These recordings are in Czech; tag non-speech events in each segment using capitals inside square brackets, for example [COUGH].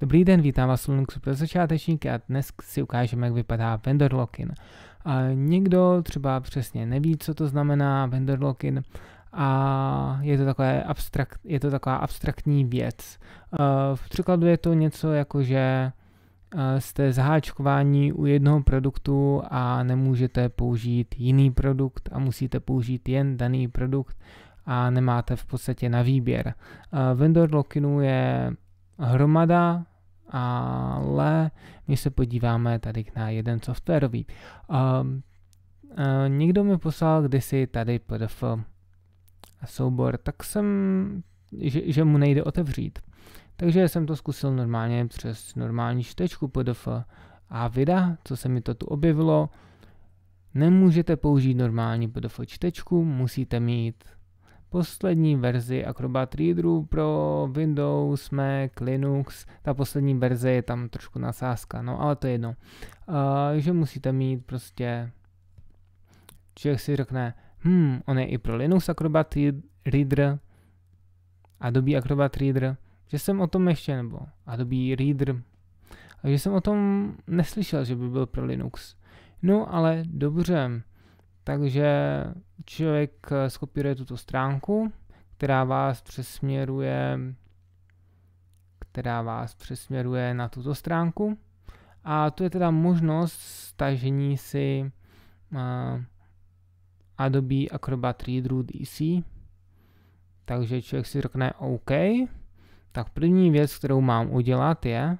Dobrý den, vítám vás v Linuxu pro začátečníky a dnes si ukážeme, jak vypadá vendor login. A někdo třeba přesně neví, co to znamená vendor login a je to, takové abstrakt, je to taková abstraktní věc. Eh, v překladu je to něco jako, že eh, jste zaháčkování u jednoho produktu a nemůžete použít jiný produkt a musíte použít jen daný produkt a nemáte v podstatě na výběr. Eh, vendor loginu je hromada, ale my se podíváme tady na jeden softwarový. Um, Uh, někdo mi poslal kdysi tady PDF soubor, tak jsem, že, že mu nejde otevřít. Takže jsem to zkusil normálně přes normální čtečku PDF a vida, co se mi to tu objevilo, nemůžete použít normální PDF čtečku, musíte mít Poslední verzi Acrobat Readeru pro Windows, Mac, Linux, ta poslední verze je tam trošku nasázka, no ale to je jedno. Uh, že musíte mít prostě, člověk si řekne, hmm, on je i pro Linux Acrobat Reader, Adobe Acrobat Reader, že jsem o tom ještě, nebo Adobe Reader, že jsem o tom neslyšel, že by byl pro Linux. No ale dobře, takže člověk eh, skopíruje tuto stránku, která vás přesměruje která vás přesměruje na tuto stránku. A tu je teda možnost stažení si uh, Adobe Acrobat Reader DC. Takže člověk si řekne OK. Tak první věc, kterou mám udělat je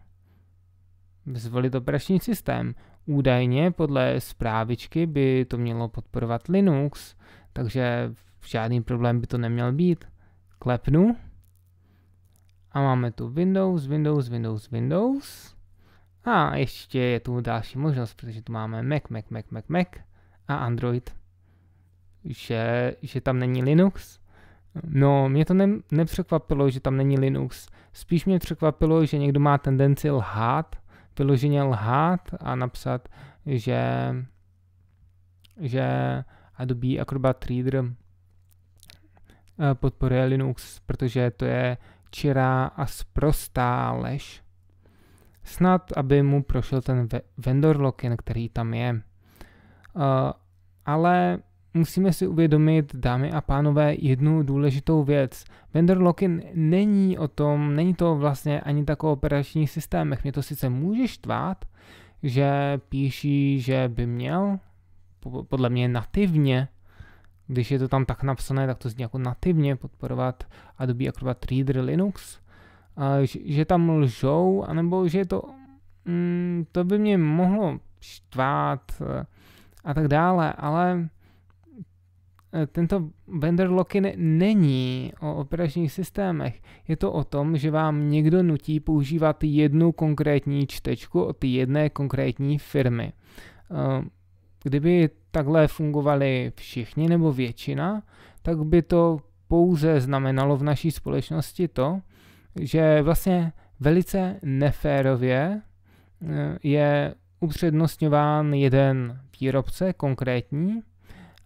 zvolit operační systém. Údajně podle zprávičky by to mělo podporovat Linux, takže žádný problém by to neměl být. Klepnu a máme tu Windows, Windows, Windows, Windows. A ještě je tu další možnost, protože tu máme Mac, Mac, Mac, Mac, Mac a Android. Že, že tam není Linux? No, mě to ne, nepřekvapilo, že tam není Linux. Spíš mě překvapilo, že někdo má tendenci lhát, vyloženě lhát a napsat, že, že Adobe Acrobat Reader eh, podporuje Linux, protože to je čirá a sprostá lež. Snad, aby mu prošel ten vendor login, který tam je. Eh, ale musíme si uvědomit, dámy a pánové, jednu důležitou věc. Vendor lock-in není o tom, není to vlastně ani tak o operačních systémech. Mě to sice může štvát, že píší, že by měl, podle mě nativně, když je to tam tak napsané, tak to zní jako nativně podporovat Adobe Acrobat Reader Linux, a že tam lžou, anebo že je to, mm, to by mě mohlo štvát eh, a tak dále, ale Eh, tento vendor lock-in není o operačních systémech. Je to o tom, že vám někdo nutí používat jednu konkrétní čtečku od jedné konkrétní firmy. Eh, kdyby takhle fungovali všichni nebo většina, tak by to pouze znamenalo v naší společnosti to, že vlastně velice neférově eh, je upřednostňován jeden výrobce konkrétní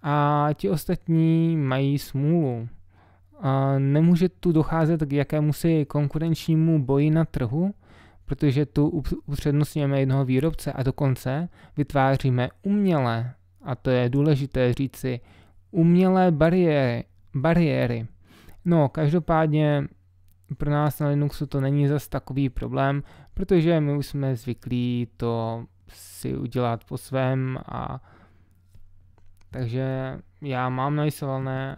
a ti ostatní mají smůlu. A nemůže tu docházet k jakémusi konkurenčnímu boji na trhu, protože tu upřednostňujeme jednoho výrobce a dokonce vytváříme umělé, a to je důležité říci, umělé bariéry. bariéry. No, každopádně pro nás na Linuxu to není zas takový problém, protože my už jsme zvyklí to si udělat po svém a takže já mám nainstalované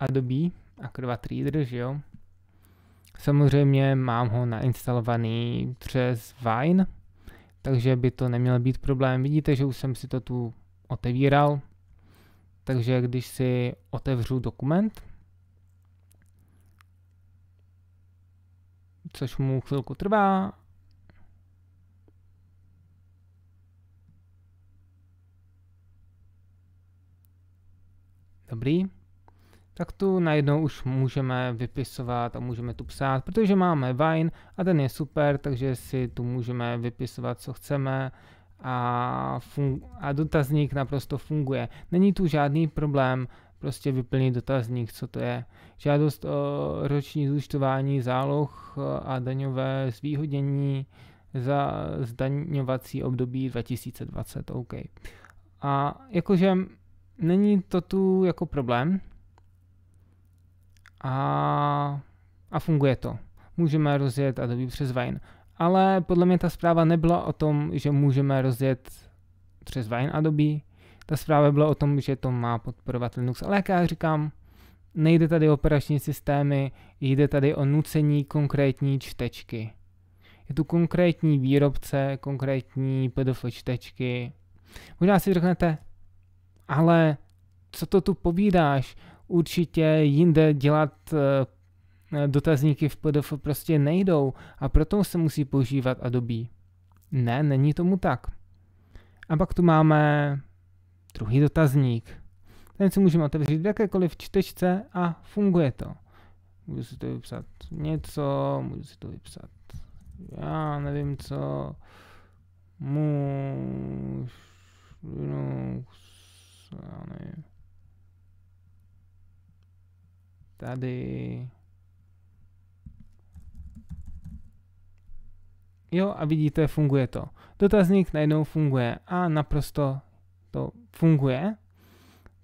Adobe Acrobat Reader, že jo. Samozřejmě mám ho nainstalovaný přes Vine, takže by to neměl být problém. Vidíte, že už jsem si to tu otevíral, takže když si otevřu dokument, což mu chvilku trvá, Dobrý. Tak tu najednou už můžeme vypisovat a můžeme tu psát, protože máme Vine a ten je super, takže si tu můžeme vypisovat, co chceme a, a dotazník naprosto funguje. Není tu žádný problém prostě vyplnit dotazník, co to je. Žádost o roční zúčtování záloh eh, a daňové zvýhodnění za zdaňovací období 2020, OK. A jakože není to tu jako problém a, a funguje to. Můžeme rozjet Adobe přes Vine. Ale podle mě ta zpráva nebyla o tom, že můžeme rozjet přes Vine Adobe. Ta zpráva byla o tom, že to má podporovat Linux. Ale jak já říkám, nejde tady o operační systémy, jde tady o nucení konkrétní čtečky. Je tu konkrétní výrobce, konkrétní PDF čtečky. Možná si řeknete, ale co to tu povídáš, určitě jinde dělat eh, eh, dotazníky v PDF prostě nejdou a proto se musí používat Adobe. Ne, není tomu tak. A pak tu máme druhý dotazník. Ten si můžeme otevřít v jakékoliv čtečce a funguje to. Můžu si to vypsat něco, můžu si to vypsat já nevím co, můž, Linux, no, já nevím. Tady. Jo, a vidíte, funguje to. Dotazník najednou funguje a naprosto to funguje.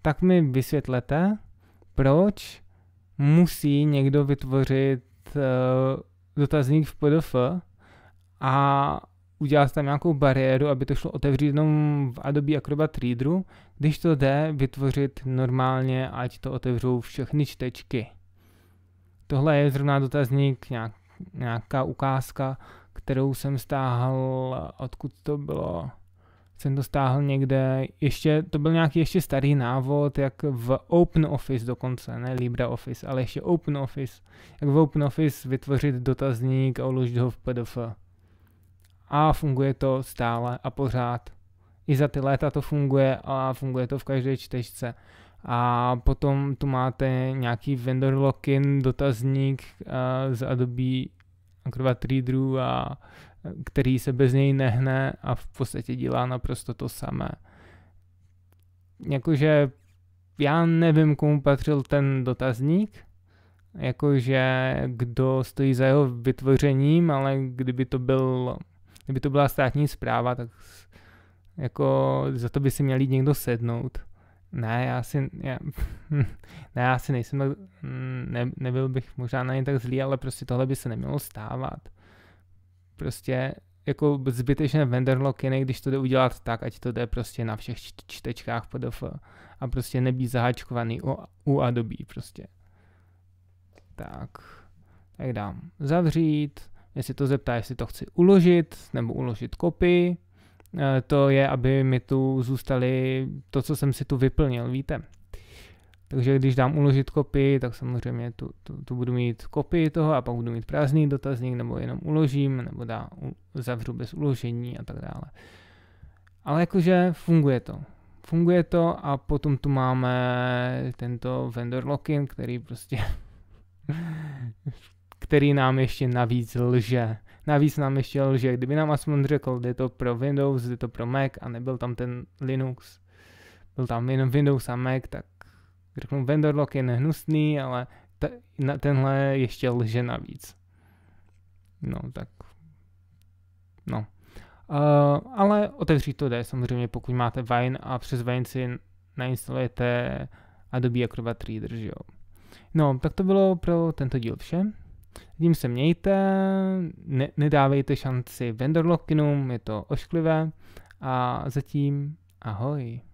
Tak mi vysvětlete, proč musí někdo vytvořit uh, dotazník v PDF a udělal tam nějakou bariéru, aby to šlo otevřít jenom v Adobe Acrobat Readeru, když to jde vytvořit normálně, ať to otevřou všechny čtečky. Tohle je zrovna dotazník, nějak, nějaká ukázka, kterou jsem stáhl, odkud to bylo, jsem to stáhl někde, ještě, to byl nějaký ještě starý návod, jak v Open Office dokonce, ne LibreOffice, ale ještě Open Office, jak v Open Office vytvořit dotazník a uložit ho v PDF a funguje to stále a pořád. I za ty léta to funguje a funguje to v každé čtečce. A potom tu máte nějaký vendor lock-in, dotazník eh, z Adobe Acrobat Readeru, a, který se bez něj nehne a v podstatě dělá naprosto to samé. Jakože já nevím, komu patřil ten dotazník, jakože kdo stojí za jeho vytvořením, ale kdyby to byl kdyby to byla státní zpráva, tak jako za to by si měl jít někdo sednout. Ne, já si, já, [LAUGHS] ne, já si nejsem tak, ne, nebyl bych možná na ně tak zlý, ale prostě tohle by se nemělo stávat. Prostě jako zbytečné vendorlockiny, když to jde udělat tak, ať to jde prostě na všech čtečkách PDF a prostě nebýt zaháčkovaný u, u Adobe prostě. Tak, tak dám zavřít, mě si to zeptá, jestli to chci uložit nebo uložit kopii. Eh, to je, aby mi tu zůstaly to, co jsem si tu vyplnil, víte. Takže když dám uložit kopii, tak samozřejmě tu, tu, tu budu mít kopii toho a pak budu mít prázdný dotazník, nebo jenom uložím, nebo dá, zavřu bez uložení a tak dále. Ale jakože funguje to. Funguje to a potom tu máme tento vendor login, který prostě [LAUGHS] který nám ještě navíc lže. Navíc nám ještě lže, kdyby nám aspoň řekl, jde to pro Windows, jde to pro Mac a nebyl tam ten Linux, byl tam jenom Windows a Mac, tak řeknu, vendor lock je nehnusný, ale t- na tenhle ještě lže navíc. No, tak. No. Uh, ale otevřít to jde samozřejmě, pokud máte Vine a přes Vine si nainstalujete Adobe Acrobat Reader, že jo. No, tak to bylo pro tento díl vše. Tím se mějte, ne, nedávejte šanci vendorlockinům, je to ošklivé a zatím ahoj.